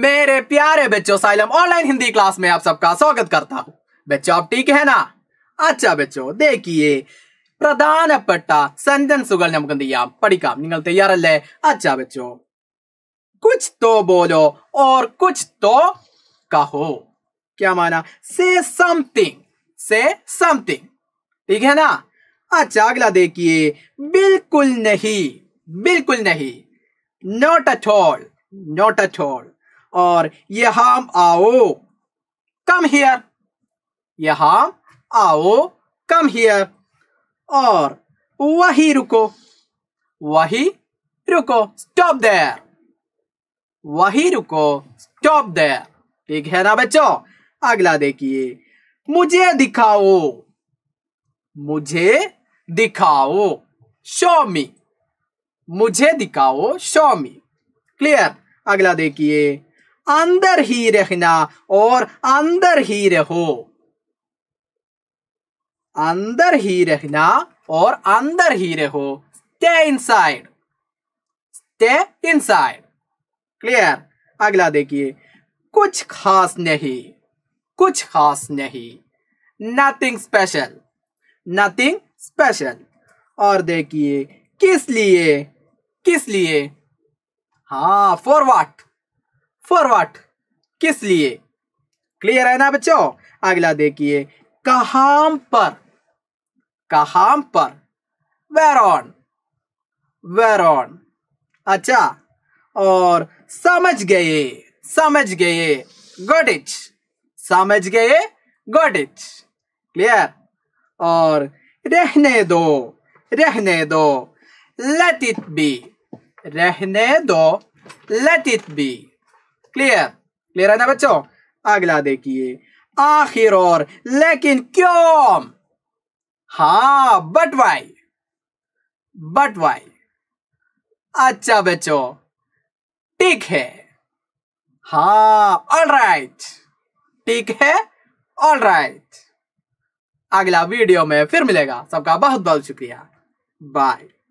मेरे प्यारे बच्चों साइलम ऑनलाइन हिंदी क्लास में आप सबका स्वागत करता हूँ बच्चों आप ठीक है ना अच्छा ബച്ചോ देखिए പ്രധാനപ്പെട്ട സെന്റൻസുകൾ നമുക്ക് എന്ത് ചെയ്യാം പഠിക്കാം നിങ്ങൾ തയ്യാറല്ലേ कुछ तो बोलो और कुछ तो कहो क्या माना से समथिंग से समथिंग ठीक है ना अच्छा अगला देखिए बिल्कुल नहीं बिल्कुल नहीं not at all not at all और यहां आओ कम हियर यहां आओ कम हियर और वही रुको वही रुको स्टॉप देयर वही रुको स्टॉप देयर ठीक है ना बच्चों अगला देखिए मुझे दिखाओ मुझे दिखाओ शो मी मुझे दिखाओ शो मी क्लियर अगला देखिए अंदर ही रहना और अंदर ही रहो अंदर ही रहना और अंदर ही रहो stay inside stay inside clear अगला देखिए कुछ खास नहीं कुछ खास नहीं नथिंग स्पेशल नथिंग स्पेशल और देखिए किस लिए किस लिए हाँ फॉर वाट फॉर वाट किस लिए क्लियर है ना बच्चों अगला देखिए कहाम पर कहाम पर वेर ऑन वेर ऑन अच्छा और समझ गए समझ गए गॉट इच समझ गए गॉट इच क्लियर और रहने दो रहने दो लेट इट बी रहने दो let it be clear clear है ना बच्चों अगला देखिए आखिर और लेकिन क्यों हा बट वाई बट वाई अच्छा बच्चों ठीक है हा ऑल राइट ठीक है ऑल राइट अगला वीडियो में फिर मिलेगा सबका बहुत बहुत शुक्रिया बाय